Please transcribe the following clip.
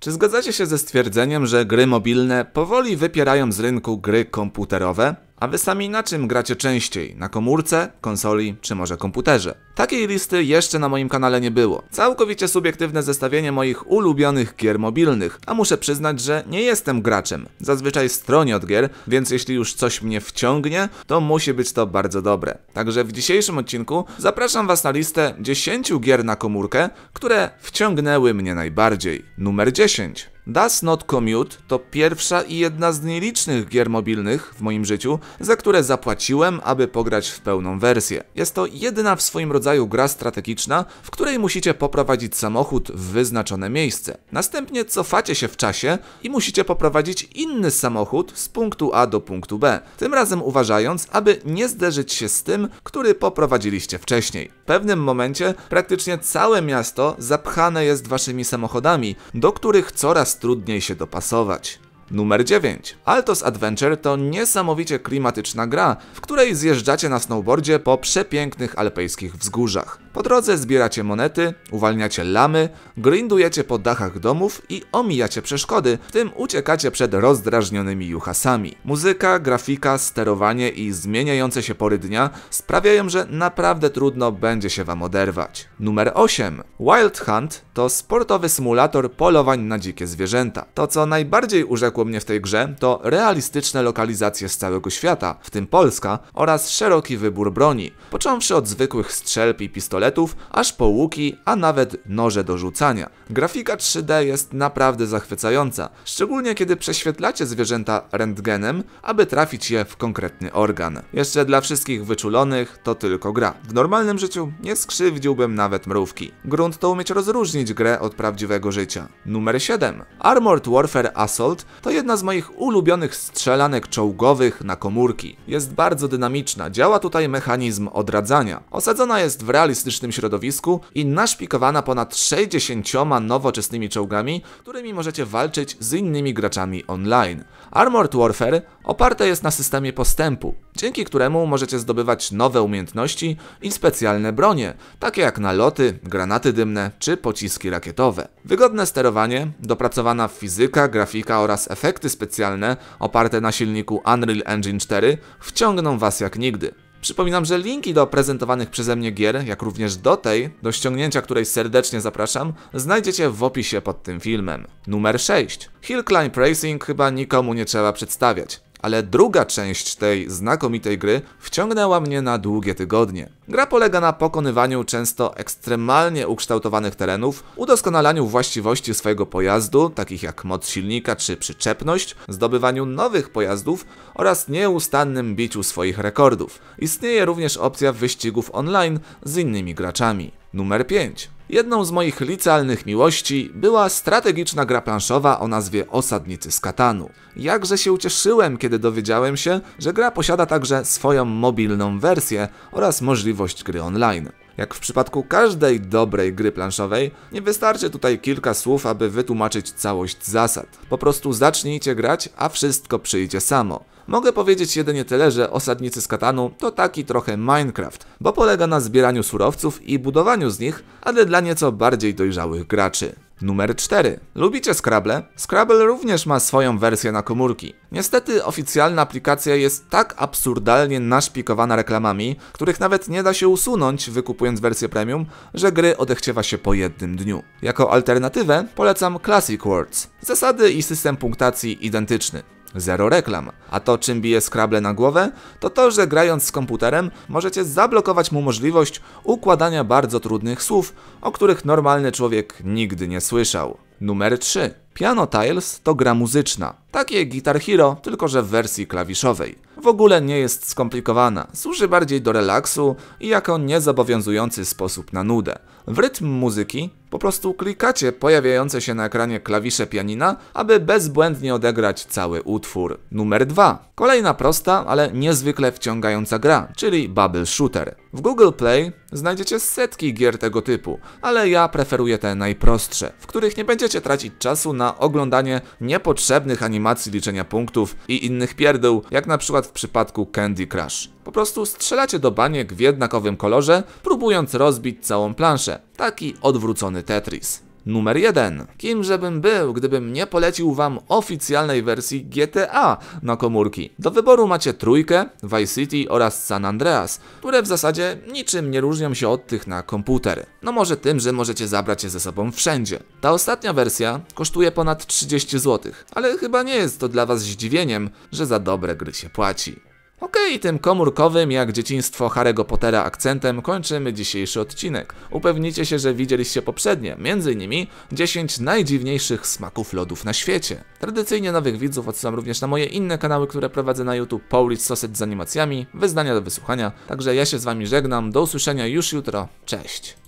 Czy zgadzacie się ze stwierdzeniem, że gry mobilne powoli wypierają z rynku gry komputerowe? A wy sami na czym gracie częściej? Na komórce, konsoli czy może komputerze? Takiej listy jeszcze na moim kanale nie było. Całkowicie subiektywne zestawienie moich ulubionych gier mobilnych, a muszę przyznać, że nie jestem graczem. Zazwyczaj stronie od gier, więc jeśli już coś mnie wciągnie, to musi być to bardzo dobre. Także w dzisiejszym odcinku zapraszam was na listę 10 gier na komórkę, które wciągnęły mnie najbardziej. Numer 10. Das Not Commute to pierwsza i jedna z nielicznych gier mobilnych w moim życiu, za które zapłaciłem, aby pograć w pełną wersję. Jest to jedyna w swoim rodzaju gra strategiczna, w której musicie poprowadzić samochód w wyznaczone miejsce. Następnie cofacie się w czasie i musicie poprowadzić inny samochód z punktu A do punktu B, tym razem uważając, aby nie zderzyć się z tym, który poprowadziliście wcześniej. W pewnym momencie praktycznie całe miasto zapchane jest waszymi samochodami, do których coraz trudniej się dopasować. Numer 9. Altos Adventure to niesamowicie klimatyczna gra, w której zjeżdżacie na snowboardzie po przepięknych alpejskich wzgórzach. Po drodze zbieracie monety, uwalniacie lamy, grindujecie po dachach domów i omijacie przeszkody, w tym uciekacie przed rozdrażnionymi juchasami. Muzyka, grafika, sterowanie i zmieniające się pory dnia sprawiają, że naprawdę trudno będzie się wam oderwać. Numer 8. Wild Hunt to sportowy symulator polowań na dzikie zwierzęta. To co najbardziej urzekło mnie w tej grze to realistyczne lokalizacje z całego świata, w tym Polska oraz szeroki wybór broni, począwszy od zwykłych strzelb i pistoletów aż po łuki, a nawet noże do rzucania. Grafika 3D jest naprawdę zachwycająca, szczególnie kiedy prześwietlacie zwierzęta rentgenem, aby trafić je w konkretny organ. Jeszcze dla wszystkich wyczulonych to tylko gra. W normalnym życiu nie skrzywdziłbym nawet mrówki. Grunt to umieć rozróżnić grę od prawdziwego życia. Numer 7. Armored Warfare Assault to jedna z moich ulubionych strzelanek czołgowych na komórki. Jest bardzo dynamiczna, działa tutaj mechanizm odradzania. Osadzona jest w realistycznym artystycznym środowisku i naszpikowana ponad 60 nowoczesnymi czołgami, którymi możecie walczyć z innymi graczami online. Armored Warfare oparte jest na systemie postępu, dzięki któremu możecie zdobywać nowe umiejętności i specjalne bronie, takie jak naloty, granaty dymne czy pociski rakietowe. Wygodne sterowanie, dopracowana fizyka, grafika oraz efekty specjalne oparte na silniku Unreal Engine 4 wciągną Was jak nigdy. Przypominam, że linki do prezentowanych przeze mnie gier, jak również do tej, do ściągnięcia której serdecznie zapraszam, znajdziecie w opisie pod tym filmem. Numer 6. Hill Climb Racing chyba nikomu nie trzeba przedstawiać ale druga część tej znakomitej gry wciągnęła mnie na długie tygodnie. Gra polega na pokonywaniu często ekstremalnie ukształtowanych terenów, udoskonalaniu właściwości swojego pojazdu, takich jak moc silnika czy przyczepność, zdobywaniu nowych pojazdów oraz nieustannym biciu swoich rekordów. Istnieje również opcja wyścigów online z innymi graczami. Numer 5. Jedną z moich licealnych miłości była strategiczna gra planszowa o nazwie Osadnicy z Katanu. Jakże się ucieszyłem, kiedy dowiedziałem się, że gra posiada także swoją mobilną wersję oraz możliwość gry online. Jak w przypadku każdej dobrej gry planszowej, nie wystarczy tutaj kilka słów, aby wytłumaczyć całość zasad. Po prostu zacznijcie grać, a wszystko przyjdzie samo. Mogę powiedzieć jedynie tyle, że Osadnicy z Katanu to taki trochę Minecraft, bo polega na zbieraniu surowców i budowaniu z nich, ale dla nieco bardziej dojrzałych graczy. Numer 4. Lubicie Scrabble? Scrabble również ma swoją wersję na komórki. Niestety oficjalna aplikacja jest tak absurdalnie naszpikowana reklamami, których nawet nie da się usunąć wykupując wersję premium, że gry odechciewa się po jednym dniu. Jako alternatywę polecam Classic Words. Zasady i system punktacji identyczny. Zero reklam. A to czym bije Scrabble na głowę? To to, że grając z komputerem możecie zablokować mu możliwość układania bardzo trudnych słów, o których normalny człowiek nigdy nie słyszał. Numer 3. Piano Tiles to gra muzyczna. Takie Guitar Hero, tylko że w wersji klawiszowej. W ogóle nie jest skomplikowana, służy bardziej do relaksu i jako niezobowiązujący sposób na nudę. W rytm muzyki po prostu klikacie pojawiające się na ekranie klawisze pianina, aby bezbłędnie odegrać cały utwór. Numer 2. Kolejna prosta, ale niezwykle wciągająca gra, czyli Bubble Shooter. W Google Play znajdziecie setki gier tego typu, ale ja preferuję te najprostsze, w których nie będziecie tracić czasu na oglądanie niepotrzebnych animacji liczenia punktów i innych pierdół, jak na przykład w przypadku Candy Crush. Po prostu strzelacie do baniek w jednakowym kolorze, próbując rozbić całą planszę. Taki odwrócony Tetris. Numer 1. Kimże bym był, gdybym nie polecił wam oficjalnej wersji GTA na komórki? Do wyboru macie trójkę, Vice City oraz San Andreas, które w zasadzie niczym nie różnią się od tych na komputer. No może tym, że możecie zabrać je ze sobą wszędzie. Ta ostatnia wersja kosztuje ponad 30 zł, ale chyba nie jest to dla was zdziwieniem, że za dobre gry się płaci. Okej, okay, tym komórkowym jak dzieciństwo Harry'ego Pottera akcentem kończymy dzisiejszy odcinek. Upewnijcie się, że widzieliście poprzednie, m.in. 10 najdziwniejszych smaków lodów na świecie. Tradycyjnie nowych widzów odsyłam również na moje inne kanały, które prowadzę na YouTube Polish Sausage z animacjami, wyznania do wysłuchania. Także ja się z wami żegnam, do usłyszenia już jutro, cześć!